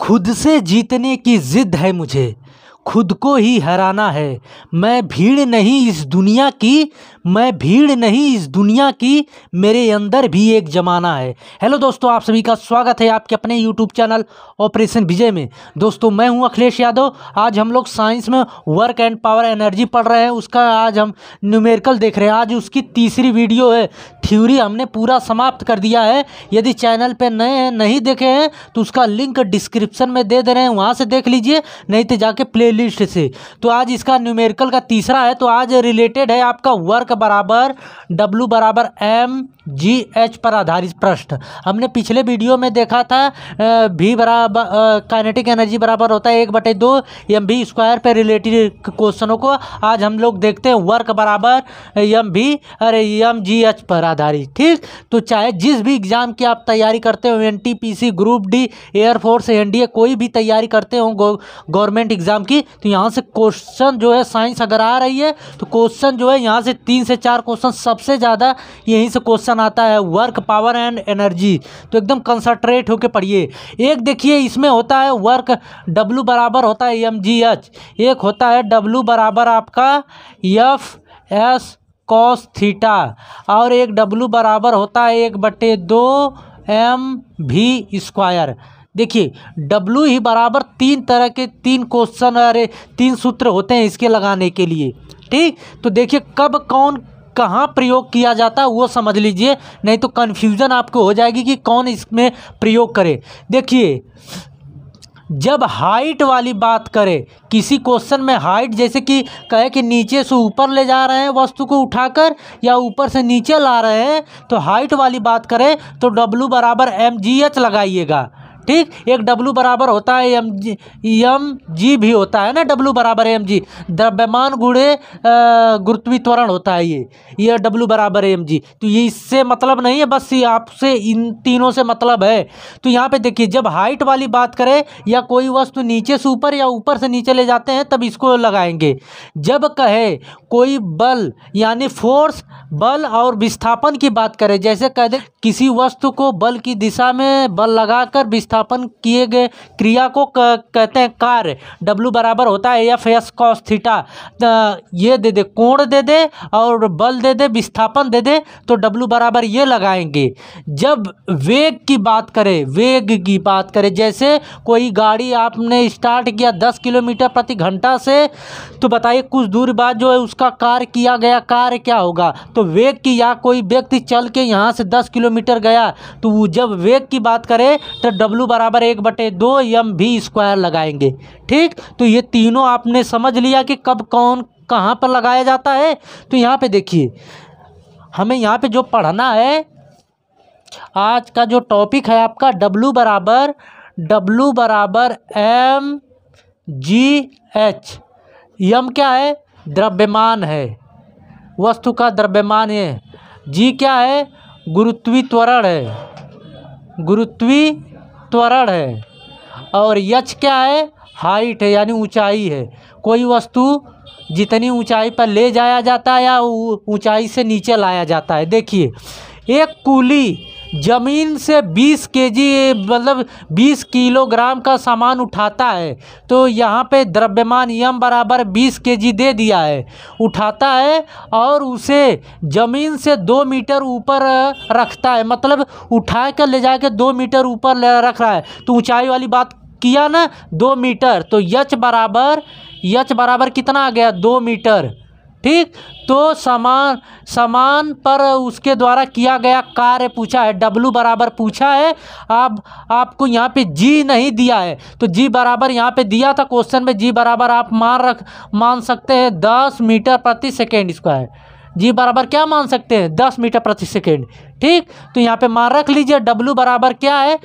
खुद से जीतने की जिद है मुझे खुद को ही हराना है मैं भीड़ नहीं इस दुनिया की मैं भीड़ नहीं इस दुनिया की मेरे अंदर भी एक ज़माना है हेलो दोस्तों आप सभी का स्वागत है आपके अपने यूट्यूब चैनल ऑपरेशन विजय में दोस्तों मैं हूं अखिलेश यादव आज हम लोग साइंस में वर्क एंड पावर एनर्जी पढ़ रहे हैं उसका आज हम न्यूमेरिकल देख रहे हैं आज उसकी तीसरी वीडियो है थ्यूरी हमने पूरा समाप्त कर दिया है यदि चैनल पर नए हैं नहीं देखे हैं तो उसका लिंक डिस्क्रिप्शन में दे दे रहे हैं वहाँ से देख लीजिए नहीं तो जाके प्ले लिस्ट से तो आज इसका न्यूमेरिकल का तीसरा है तो आज रिलेटेड है आपका वर्क बराबर डब्लू बराबर एम जी एच पर आधारित प्रश्न हमने पिछले वीडियो में देखा था भी बराबर काइनेटिक एनर्जी बराबर होता है एक बटे दो एम भी स्क्वायर पर रिलेटेड क्वेश्चनों को आज हम लोग देखते हैं वर्क बराबर एम भी अरे एम जी एच पर आधारित ठीक तो चाहे जिस भी एग्ज़ाम की आप तैयारी करते हो N T P C group D air force N D A कोई भी तैयारी करते हो गवर्नमेंट एग्ज़ाम की तो यहाँ से क्वेश्चन जो है साइंस अगर आ रही है तो क्वेश्चन जो है यहाँ से तीन से चार क्वेश्चन सबसे ज़्यादा यहीं से क्वेश्चन आता है वर्क पावर एंड एनर्जी तो एकदम कंसनट्रेट होकर पढ़िए एक देखिए इसमें होता है वर्क डब्लू बराबर होता है एम जी एच एक होता है डब्लू बराबर आपका यफ एस कॉस थीटा और एक डब्लू बराबर होता है एक बटे दो एम भी स्क्वायर देखिए डब्लू ही बराबर तीन तरह के तीन क्वेश्चन अरे तीन सूत्र होते हैं इसके लगाने के लिए ठीक तो देखिए कब कौन कहाँ प्रयोग किया जाता है वो समझ लीजिए नहीं तो कन्फ्यूज़न आपको हो जाएगी कि कौन इसमें प्रयोग करे देखिए जब हाइट वाली बात करें किसी क्वेश्चन में हाइट जैसे कि कहे कि नीचे से ऊपर ले जा रहे हैं वस्तु को उठाकर या ऊपर से नीचे ला रहे हैं तो हाइट वाली बात करें तो W बराबर एम जी एच लगाइएगा ठीक एक डब्लू बराबर होता है एम जी एम जी भी होता है ना डब्लू बराबर एम जी द्रव्यमान गुड़े त्वरण होता है ये ये डब्लू बराबर एम जी तो ये इससे मतलब नहीं है बस ये आपसे इन तीनों से मतलब है तो यहाँ पे देखिए जब हाइट वाली बात करें या कोई वस्तु नीचे से ऊपर या ऊपर से नीचे ले जाते हैं तब इसको लगाएंगे जब कहे कोई बल यानी फोर्स बल और विस्थापन की बात करें जैसे कह दें किसी वस्तु को बल की दिशा में बल लगाकर विस्थापन किए गए क्रिया को कहते हैं कार्य डब्लू बराबर होता है एफ एस कॉस थीटा ये दे दे कोण दे दे और बल दे दे विस्थापन दे दे तो डब्लू बराबर ये लगाएंगे जब वेग की बात करें वेग की बात करें जैसे कोई गाड़ी आपने स्टार्ट किया दस किलोमीटर प्रति घंटा से तो बताइए कुछ दूर बाद जो है उस उसका कार्य किया गया कार्य क्या होगा तो वेग की या कोई व्यक्ति चल के यहाँ से दस किलोमीटर गया तो जब वेग की बात करें तो W बराबर एक बटे दो यम भी स्क्वायर लगाएंगे ठीक तो ये तीनों आपने समझ लिया कि कब कौन कहाँ पर लगाया जाता है तो यहाँ पे देखिए हमें यहाँ पे जो पढ़ना है आज का जो टॉपिक है आपका डब्लू बराबर डब्लू बराबर एम जी एच यम क्या है द्रव्यमान है वस्तु का द्रव्यमान है जी क्या है गुरुत्वी त्वरण है गुरुत्वी त्वरण है और यच क्या है हाइट है यानी ऊंचाई है कोई वस्तु जितनी ऊंचाई पर ले जाया जाता है या ऊंचाई से नीचे लाया जाता है देखिए एक कूली ज़मीन से 20 केजी मतलब 20 किलोग्राम का सामान उठाता है तो यहाँ पे द्रव्यमान यम बराबर 20 केजी दे दिया है उठाता है और उसे ज़मीन से दो मीटर ऊपर रखता है मतलब उठा कर ले जा कर दो मीटर ऊपर रख रहा है तो ऊंचाई वाली बात किया ना दो मीटर तो यच बराबर यच बराबर कितना आ गया दो मीटर ठीक तो समान समान पर उसके द्वारा किया गया कार्य पूछा है W बराबर पूछा है आप आपको यहाँ पे G नहीं दिया है तो G बराबर यहाँ पे दिया था क्वेश्चन में G बराबर आप मान रख मान सकते हैं दस मीटर प्रति सेकेंड स्क्वायर जी बराबर क्या मान सकते हैं दस मीटर प्रति सेकेंड ठीक तो यहाँ पे मान रख लीजिए W बराबर क्या है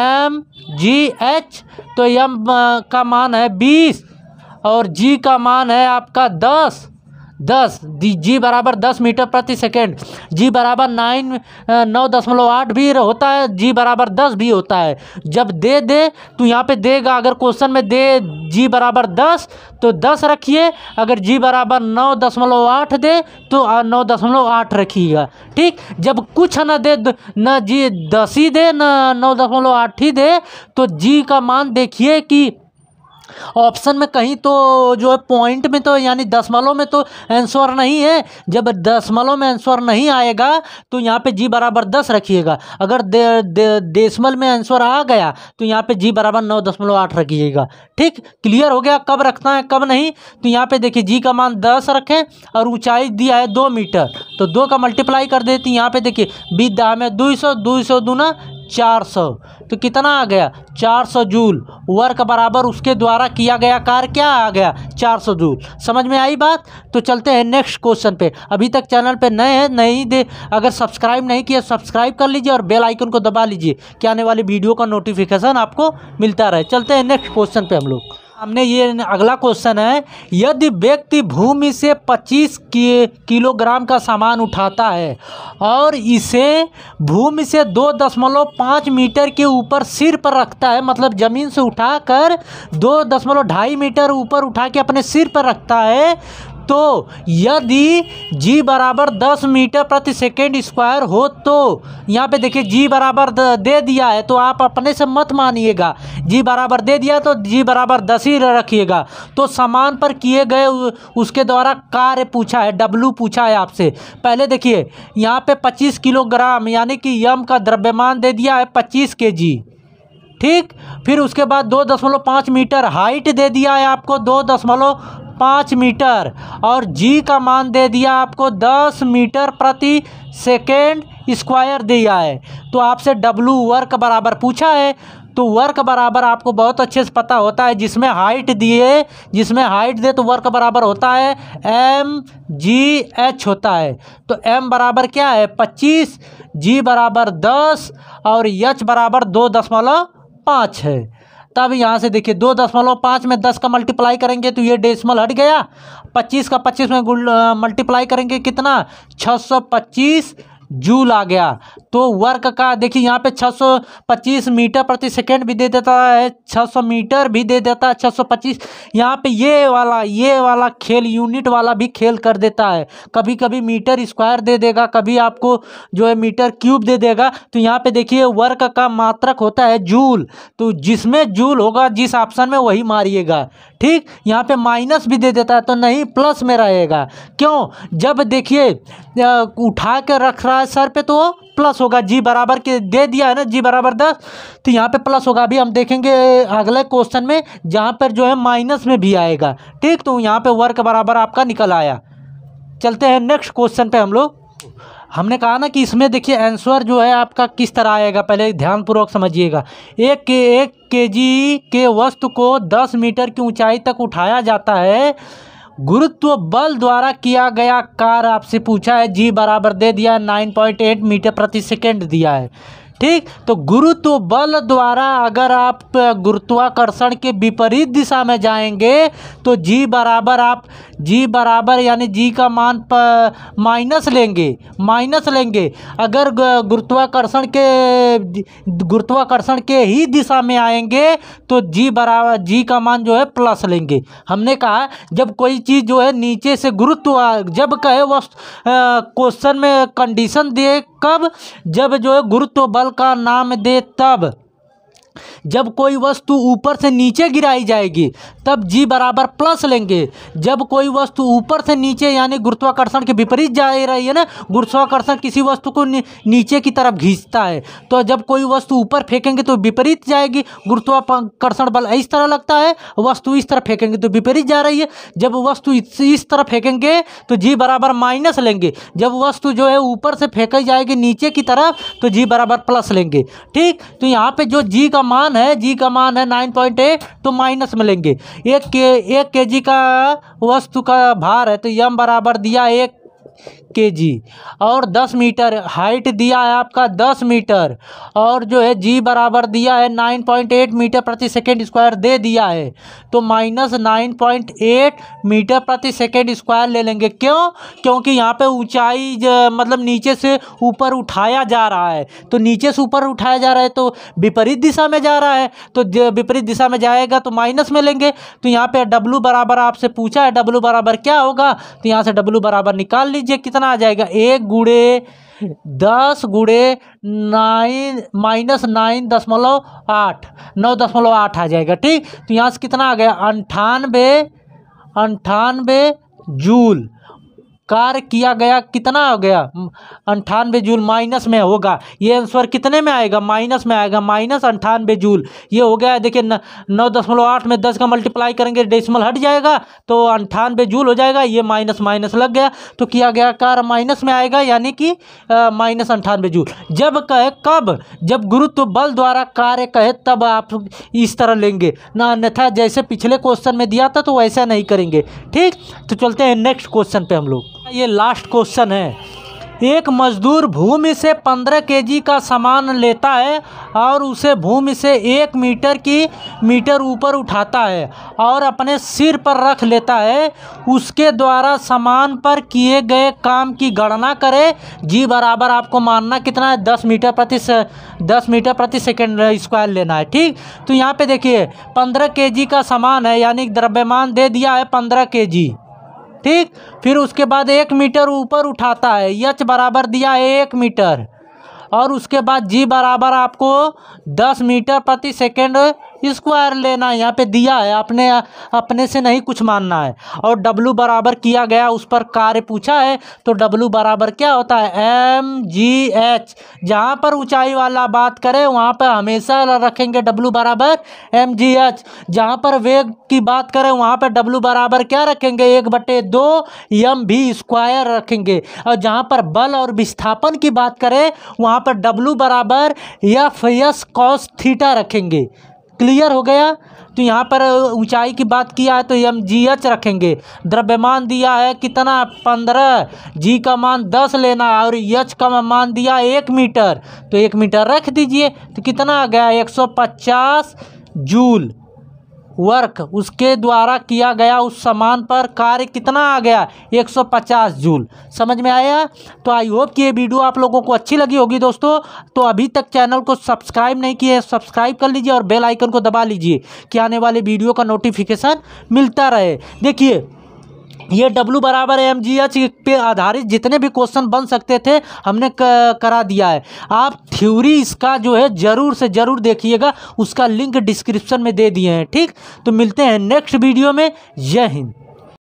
एम जी एच तो एम का मान है बीस और जी का मान है आपका दस दस जी बराबर दस मीटर प्रति सेकेंड जी बराबर नाइन नौ दशमलव आठ भी होता है जी बराबर दस भी होता है जब दे दे तो यहाँ पे देगा अगर क्वेश्चन में दे जी बराबर दस तो दस रखिए अगर जी बराबर नौ दशमलव आठ दे तो नौ दशमलव आठ रखिएगा ठीक जब कुछ ना दे ना जी दस ही दे ना नौ दशमलव आठ ही दे तो जी का मान देखिए कि ऑप्शन में कहीं तो जो है पॉइंट में तो यानी दसमलों में तो आंसर नहीं है जब दसमलों में आंसर नहीं आएगा तो यहाँ पे जी बराबर दस रखिएगा अगर दे, दे, देशमल में आंसर आ गया तो यहाँ पे जी बराबर नौ दशमलव आठ रखिएगा ठीक क्लियर हो गया कब रखना है कब नहीं तो यहाँ पे देखिए जी का मान दस रखें और ऊँचाई दिया है दो मीटर तो दो का मल्टीप्लाई कर देती यहाँ पे देखिए बीस दाह में दो सौ दो सौ दूना 400 तो कितना आ गया 400 जूल वर्क बराबर उसके द्वारा किया गया कार्य क्या आ गया 400 जूल समझ में आई बात तो चलते हैं नेक्स्ट क्वेश्चन पे अभी तक चैनल पे नए हैं नहीं दे अगर सब्सक्राइब नहीं किया सब्सक्राइब कर लीजिए और बेल आइकन को दबा लीजिए कि आने वाली वीडियो का नोटिफिकेशन आपको मिलता रहे चलते हैं नेक्स्ट क्वेश्चन पर हम लोग सामने ये अगला क्वेश्चन है यदि व्यक्ति भूमि से 25 किलोग्राम का सामान उठाता है और इसे भूमि से 2.5 मीटर के ऊपर सिर पर रखता है मतलब ज़मीन से उठाकर 2.5 मीटर ऊपर उठा के अपने सिर पर रखता है तो यदि g बराबर दस मीटर प्रति सेकेंड स्क्वायर हो तो यहाँ पे देखिए g बराबर दे दिया है तो आप अपने से मत मानिएगा g बराबर दे दिया तो g बराबर दस ही रखिएगा तो समान पर किए गए उसके द्वारा कार्य पूछा है w पूछा है आपसे पहले देखिए यहाँ पे पच्चीस किलोग्राम यानी कि यम का द्रव्यमान दे दिया है पच्चीस के जी ठीक फिर उसके बाद दो दशमलव पाँच मीटर हाइट दे दिया है आपको दो दशमलव पाँच मीटर और जी का मान दे दिया आपको दस मीटर प्रति सेकेंड स्क्वायर दिया है तो आपसे डब्लू वर्क बराबर पूछा है तो वर्क बराबर आपको बहुत अच्छे से पता होता है जिसमें हाइट दिए जिसमें हाइट दे तो वर्क बराबर होता है एम जी एच होता है तो एम बराबर क्या है पच्चीस जी बराबर दस और एच बराबर दो दशमलव पाँच है तब यहाँ से देखिए दो दशमलव पाँच में दस का मल्टीप्लाई करेंगे तो ये डेसिमल हट गया पच्चीस का पच्चीस में मल्टीप्लाई करेंगे कितना छः सौ पच्चीस जूल आ गया तो वर्क का देखिए यहाँ पे 625 मीटर प्रति सेकंड भी दे देता है 600 मीटर भी दे देता है 625 यहाँ पर ये वाला ये वाला खेल यूनिट वाला भी खेल कर देता है कभी कभी मीटर स्क्वायर दे देगा कभी आपको जो है मीटर क्यूब दे देगा तो यहाँ पे देखिए वर्क का मात्रक होता है जूल तो जिसमें जूल होगा जिस ऑप्शन में वही मारिएगा ठीक यहाँ पर माइनस भी दे देता है तो नहीं प्लस में रहेगा क्यों जब देखिए उठा कर रख रहा है सर पे तो प्लस होगा जी बराबर के दे दिया है ना जी बराबर दस तो यहाँ पे प्लस होगा अभी हम देखेंगे अगले क्वेश्चन में जहाँ पर जो है माइनस में भी आएगा ठीक तो यहाँ पे वर्क बराबर आपका निकल आया चलते हैं नेक्स्ट क्वेश्चन पे हम लोग हमने कहा ना कि इसमें देखिए आंसर जो है आपका किस तरह आएगा पहले ध्यानपूर्वक समझिएगा एक के एक के जी के वस्तु को दस मीटर की ऊँचाई तक उठाया जाता है गुरुत्व बल द्वारा किया गया कार्य आपसे पूछा है जी बराबर दे दिया है नाइन पॉइंट एट मीटर प्रति सेकेंड दिया है ठीक तो गुरुत्व बल द्वारा अगर आप गुरुत्वाकर्षण के विपरीत दिशा में जाएंगे तो जी बराबर आप जी बराबर यानी जी का मान माइनस लेंगे माइनस लेंगे अगर गुरुत्वाकर्षण के गुरुत्वाकर्षण के ही दिशा में आएंगे तो जी बराबर जी का मान जो है प्लस लेंगे हमने कहा जब कोई चीज़ जो है नीचे से गुरुत्व जब कहे वह क्वेश्चन में कंडीशन दिए कब जब जो है गुरुत्व बल फसल का नाम दे तब जब कोई वस्तु ऊपर से नीचे गिराई जाएगी तब जी बराबर प्लस लेंगे जब कोई वस्तु ऊपर से नीचे यानी गुरुत्वाकर्षण के विपरीत जा रही है ना गुरुत्वाकर्षण किसी वस्तु को नीचे की तरफ घींचता है तो जब कोई वस्तु ऊपर फेंकेंगे तो विपरीत जाएगी गुरुत्वाकर्षण बल इस तरह लगता है वस्तु इस तरह फेंकेंगे तो विपरीत जा रही है जब वस्तु इस, इस तरह फेंकेंगे तो जी बराबर माइनस लेंगे जब वस्तु जो है ऊपर से फेंकी जाएगी नीचे की तरफ तो जी बराबर प्लस लेंगे ठीक तो यहाँ पे जो जी का मान मान है जी का मान है नाइन पॉइंट एट तो माइनस में लेंगे एक के एक के जी का वस्तु का भार है तो यम बराबर दिया एक के जी और 10 मीटर हाइट दिया है आपका 10 मीटर और जो है जी बराबर दिया है 9.8 मीटर प्रति सेकेंड स्क्वायर दे दिया है तो माइनस नाइन मीटर प्रति सेकेंड स्क्वायर ले लेंगे क्यों क्योंकि यहाँ पे ऊंचाई मतलब नीचे से ऊपर उठाया जा रहा है तो नीचे से ऊपर उठाया जा रहा है तो विपरीत दिशा में जा रहा है तो विपरीत दिशा में जाएगा तो माइनस में लेंगे तो यहाँ पर डब्लू बराबर आपसे पूछा है डब्लू बराबर क्या होगा तो यहाँ से डब्लू बराबर निकाल लीजिए कितना कितना आ जाएगा एक गुड़े दस गुड़े नाइन माइनस नाइन दशमलव आठ नौ दशमलव आठ आ जाएगा ठीक तो यहाँ से कितना आ गया अंठानवे अंठानवे जूल कार्य किया गया कितना हो गया अंठानवे जूल माइनस में होगा ये आंसर कितने में आएगा माइनस में आएगा माइनस अंठानवे जूल ये हो गया देखिए नौ दशमलव आठ में दस का मल्टीप्लाई करेंगे डेसिमल हट जाएगा तो अंठानवे जूल हो जाएगा ये माइनस माइनस लग गया तो किया गया कार्य माइनस में आएगा यानी कि माइनस अंठानवे जूल जब कहे कब जब गुरुत्व बल द्वारा कार्य कहे तब आप इस तरह लेंगे ना अन्यथा जैसे पिछले क्वेश्चन में दिया था तो वैसा नहीं करेंगे ठीक तो चलते हैं नेक्स्ट क्वेश्चन पर हम लोग ये लास्ट क्वेश्चन है एक मजदूर भूमि से पंद्रह केजी का सामान लेता है और उसे भूमि से एक मीटर की मीटर ऊपर उठाता है और अपने सिर पर रख लेता है उसके द्वारा सामान पर किए गए काम की गणना करें जी बराबर आपको मानना कितना है दस मीटर प्रति से दस मीटर प्रति सेकेंड स्क्वायर लेना है ठीक तो यहाँ पे देखिए पंद्रह के का सामान है यानी द्रव्यमान दे दिया है पंद्रह के जी ठीक फिर उसके बाद एक मीटर ऊपर उठाता है यच बराबर दिया है एक मीटर और उसके बाद जी बराबर आपको दस मीटर प्रति सेकेंड स्क्वायर लेना है यहाँ पे दिया है अपने अपने से नहीं कुछ मानना है और डब्लू बराबर किया गया उस पर कार्य पूछा है तो डब्लू बराबर क्या होता है एम जी एच जहाँ पर ऊंचाई वाला बात करें वहाँ पर हमेशा रखेंगे डब्लू बराबर एम जी एच जहाँ पर वेग की बात करें वहाँ पर डब्लू बराबर क्या रखेंगे एक बटे दो यम भी स्क्वायर रखेंगे और जहाँ पर बल और विस्थापन की बात करें वहाँ पर डब्लू बराबर एफ एस कॉस थीटा रखेंगे क्लियर हो गया तो यहाँ पर ऊंचाई की बात किया है तो हम जी एच रखेंगे द्रव्यमान दिया है कितना पंद्रह जी का मान दस लेना है और यच का मान दिया एक मीटर तो एक मीटर रख दीजिए तो कितना आ गया एक सौ पचास जूल वर्क उसके द्वारा किया गया उस सामान पर कार्य कितना आ गया 150 जूल समझ में आया तो आई होप कि ये वीडियो आप लोगों को अच्छी लगी होगी दोस्तों तो अभी तक चैनल को सब्सक्राइब नहीं किए सब्सक्राइब कर लीजिए और बेल आइकन को दबा लीजिए कि आने वाले वीडियो का नोटिफिकेशन मिलता रहे देखिए ये W बराबर एम जी एच पे आधारित जितने भी क्वेश्चन बन सकते थे हमने करा दिया है आप थ्योरी इसका जो है ज़रूर से ज़रूर देखिएगा उसका लिंक डिस्क्रिप्शन में दे दिए हैं ठीक तो मिलते हैं नेक्स्ट वीडियो में जय हिंद